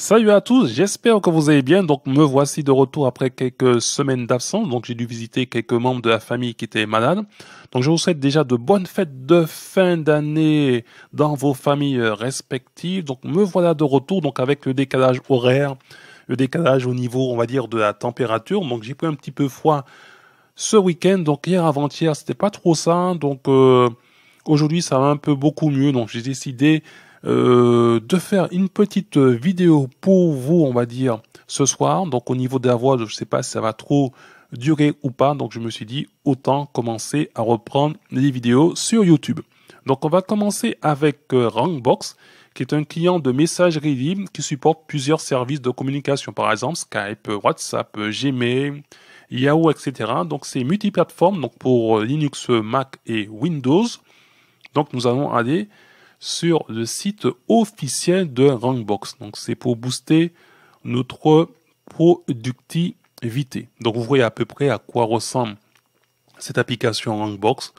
Salut à tous, j'espère que vous allez bien. Donc me voici de retour après quelques semaines d'absence. Donc j'ai dû visiter quelques membres de la famille qui étaient malades. Donc je vous souhaite déjà de bonnes fêtes de fin d'année dans vos familles respectives. Donc me voilà de retour donc avec le décalage horaire, le décalage au niveau on va dire de la température. Donc j'ai pris un petit peu froid ce week-end. Donc hier avant-hier c'était pas trop ça. Donc euh, aujourd'hui ça va un peu beaucoup mieux. Donc j'ai décidé euh, de faire une petite vidéo pour vous, on va dire, ce soir. Donc au niveau de la voix, je sais pas si ça va trop durer ou pas. Donc je me suis dit, autant commencer à reprendre les vidéos sur YouTube. Donc on va commencer avec euh, Rangbox, qui est un client de messagerie libre qui supporte plusieurs services de communication, par exemple Skype, WhatsApp, Gmail, Yahoo, etc. Donc c'est multiplateforme, donc pour euh, Linux, Mac et Windows. Donc nous allons aller sur le site officiel de Rankbox. Donc c'est pour booster notre productivité. Donc vous voyez à peu près à quoi ressemble cette application Rankbox.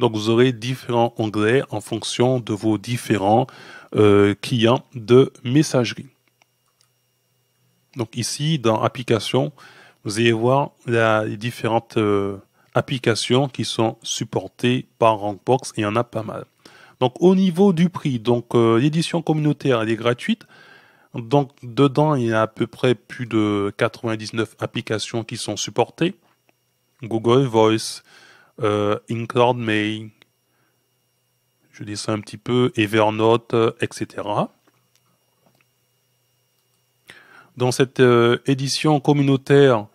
Donc vous aurez différents onglets en fonction de vos différents euh, clients de messagerie. Donc ici, dans application, vous allez voir les différentes euh, applications qui sont supportées par Rankbox et il y en a pas mal. Donc au niveau du prix, donc euh, l'édition communautaire, elle est gratuite. Donc dedans, il y a à peu près plus de 99 applications qui sont supportées. Google Voice, euh, InCloud Mail, je descends un petit peu, Evernote, euh, etc. Dans cette euh, édition communautaire, vous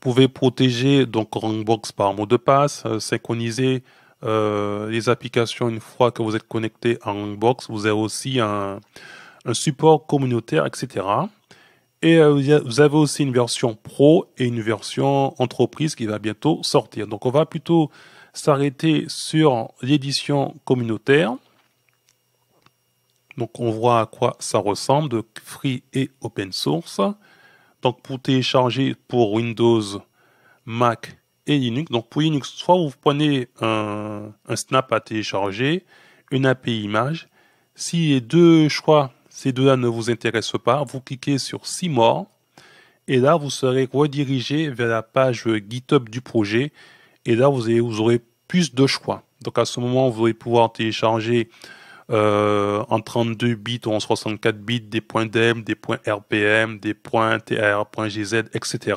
pouvez protéger donc box par mot de passe, synchroniser euh, les applications une fois que vous êtes connecté à box Vous avez aussi un, support communautaire, etc. Et euh, vous avez aussi une version pro et une version entreprise qui va bientôt sortir. Donc on va plutôt s'arrêter sur l'édition communautaire. Donc on voit à quoi ça ressemble, free et open source. Donc pour télécharger pour Windows, Mac Linux. Donc pour Linux, soit vous prenez un, snap à télécharger, une API image. Si les deux choix, ces deux-là ne vous intéressent pas, vous cliquez sur morts et là vous serez redirigé vers la page GitHub du projet et là vous, vous aurez plus de choix. Donc à ce moment, vous allez pouvoir télécharger euh, en 32 bits ou en 64 bits des points DEM, des points RPM, des points GZ, etc.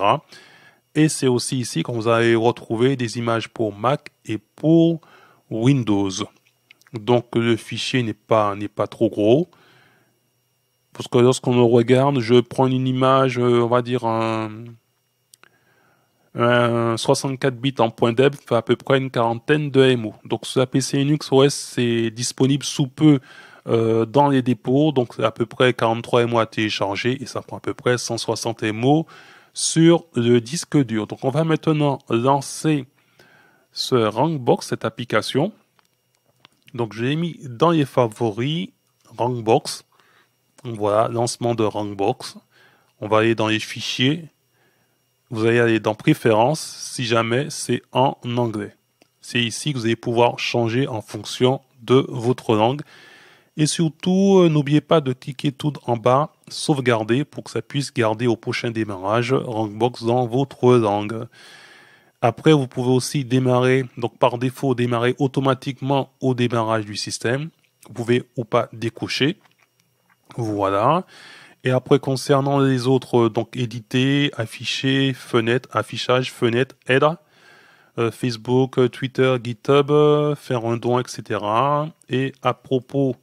Et c'est aussi ici qu'on vous allez retrouver des images pour Mac et pour Windows. Donc le fichier n'est pas, n'est pas trop gros. Parce que lorsqu'on le regarde, je prends une image, euh, on va dire un, 64 bits en point d'EB fait à peu près une quarantaine de MO. Donc sur la PC Linux OS, c'est disponible sous peu euh, dans les dépôts, donc c'est à peu près 43 MO à télécharger et ça prend à peu près 160 MO sur le disque dur. Donc on va maintenant lancer ce Rankbox, cette application. Donc je l'ai mis dans les favoris, Rankbox. Voilà, lancement de Rankbox. On va aller dans les fichiers. Vous allez aller dans préférences si jamais c'est en anglais. C'est ici que vous allez pouvoir changer en fonction de votre langue. Et surtout, euh, n'oubliez pas de cliquer tout en bas sauvegarder pour que ça puisse garder au prochain démarrage Rankbox dans votre langue. Après, vous pouvez aussi démarrer, donc par défaut, démarrer automatiquement au démarrage du système. Vous pouvez ou pas décocher. Voilà. Et après, concernant les autres, donc éditer, afficher, fenêtre, affichage, fenêtre, aide, euh, Facebook, Twitter, GitHub, euh, faire un don, etc. Et à propos,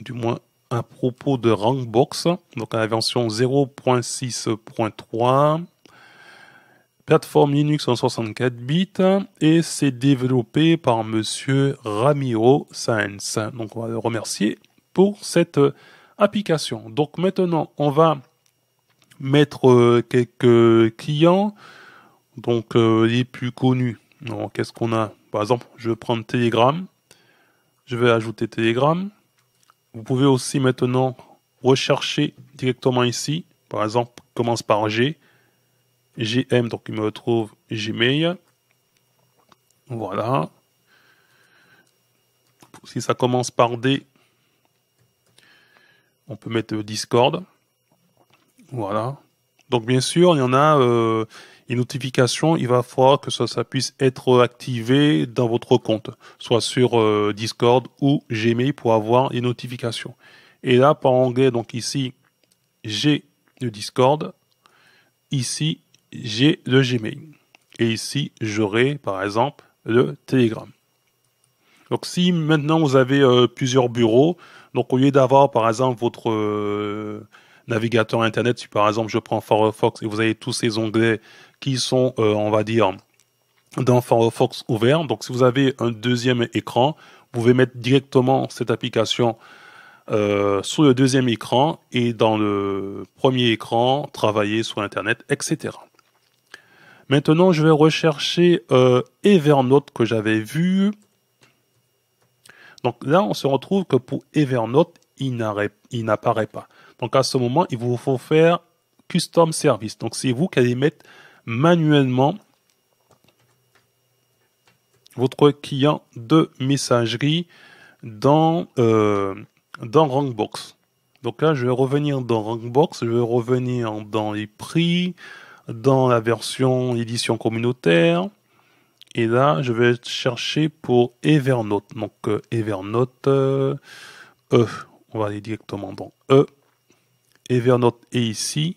du moins à propos de Rankbox, donc à la version 0.6.3, plateforme Linux en 64 bits, et c'est développé par monsieur Ramiro Sainz. Donc on va le remercier pour cette euh, application. Donc maintenant, on va mettre euh, quelques clients, donc euh, les plus connus. Qu'est-ce qu'on a Par exemple, je vais prendre Telegram, je vais ajouter Telegram. Vous pouvez aussi maintenant rechercher directement ici. Par exemple, commence par G. GM, donc il me retrouve Gmail. Voilà. Si ça commence par D, on peut mettre Discord. Voilà. Donc bien sûr, il y en a, euh, et notification, il va falloir que ça, puisse être activé dans votre compte, soit sur euh, Discord ou Gmail pour avoir les notifications. Et là, par anglais, donc ici, j'ai le Discord. Ici, j'ai le Gmail. Et ici, j'aurai, par exemple, le Telegram. Donc si maintenant vous avez euh, plusieurs bureaux, donc au lieu d'avoir par exemple votre euh, navigateur Internet, si par exemple je prends Firefox et vous avez tous ces onglets qui sont, euh, on va dire, dans Firefox ouvert. Donc si vous avez un deuxième écran, vous pouvez mettre directement cette application euh, sur le deuxième écran et dans le premier écran, travailler sur Internet, etc. Maintenant, je vais rechercher euh, Evernote que j'avais vu. Donc là, on se retrouve que pour Evernote, il n'apparaît pas. Donc à ce moment, il vous faut faire custom service. Donc c'est vous qui allez mettre manuellement votre client de messagerie dans, euh, dans Rankbox. Donc là, je vais revenir dans Rankbox, je vais revenir dans les prix, dans la version édition communautaire. Et là, je vais chercher pour Evernote. Donc euh, Evernote, euh, E, on va aller directement dans E. Evernote est ici.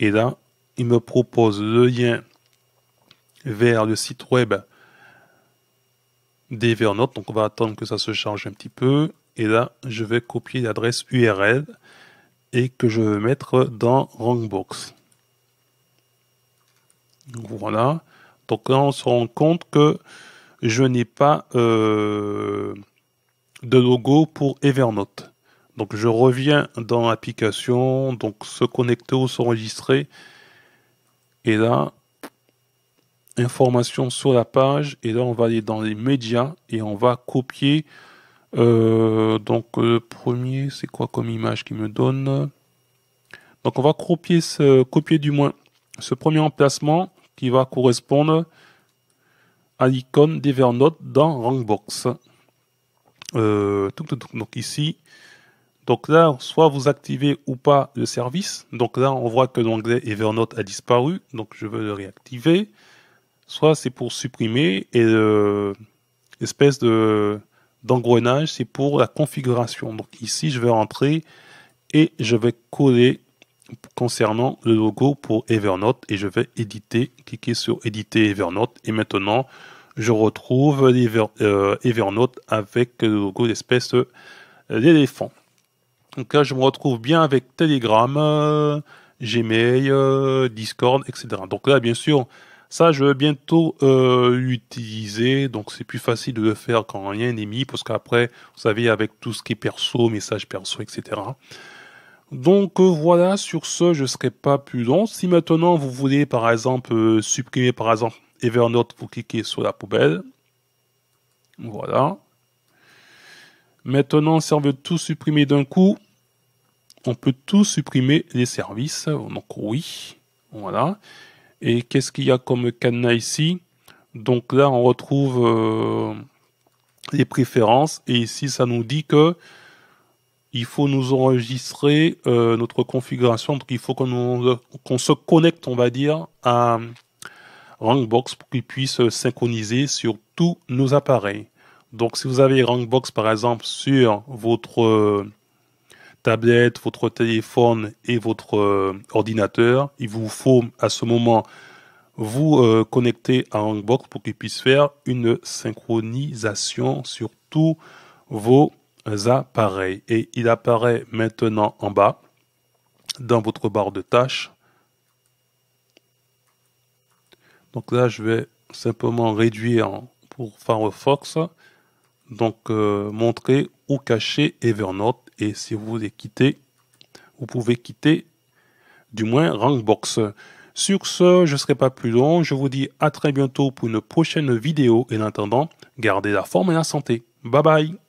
Et là, il me propose le lien vers le site web d'Evernote. Donc on va attendre que ça se charge un petit peu. Et là, je vais copier l'adresse URL et que je vais mettre dans Rangbox. Voilà. Donc là, on se rend compte que je n'ai pas euh, de logo pour Evernote. Donc je reviens dans application, donc se connecter ou s'enregistrer. Et là, information sur la page. Et là, on va aller dans les médias et on va copier. Euh, donc le premier, c'est quoi comme image qui me donne Donc on va copier, ce, copier du moins ce premier emplacement qui va correspondre à l'icône d'Evernote dans Rankbox. Euh, donc ici, donc là, soit vous activez ou pas le service. Donc là, on voit que l'onglet Evernote a disparu. Donc je veux le réactiver. Soit c'est pour supprimer et l'espèce euh, de d'engrenage, c'est pour la configuration. Donc ici, je vais rentrer et je vais coller concernant le logo pour Evernote et je vais éditer, cliquer sur éditer Evernote et maintenant je retrouve euh, Evernote avec le logo d'espèce euh, d'éléphant. Donc là, je me retrouve bien avec Telegram, euh, Gmail, euh, Discord, etc. Donc là, bien sûr, ça, je vais bientôt euh, l'utiliser. Donc c'est plus facile de le faire quand rien n'est mis, parce qu'après, vous savez, avec tout ce qui est perso, message perso, etc. Donc euh, voilà, sur ce, je ne serai pas plus long. Si maintenant vous voulez, par exemple, supprimer, par exemple, Evernote, vous cliquez sur la poubelle. Voilà. Maintenant, si on veut tout supprimer d'un coup, on peut tout supprimer les services. Donc oui, voilà. Et qu'est-ce qu'il y a comme cadenas ici Donc là, on retrouve euh, les préférences. Et ici, ça nous dit que il faut nous enregistrer euh, notre configuration. Donc il faut qu'on se connecte, on va dire, à Rankbox pour qu'il puisse euh, synchroniser sur tous nos appareils. Donc, si vous avez Rankbox, par exemple, sur votre euh, tablette, votre téléphone et votre euh, ordinateur, il vous faut à ce moment vous euh, connecter à Rankbox pour qu'il puisse faire une synchronisation sur tous vos appareils. Et il apparaît maintenant en bas dans votre barre de tâches. Donc là, je vais simplement réduire pour Firefox donc euh, montrer ou cacher Evernote et si vous voulez quitter, vous pouvez quitter du moins Rankbox. Sur ce, je ne serai pas plus long, je vous dis à très bientôt pour une prochaine vidéo et en attendant, gardez la forme et la santé. Bye bye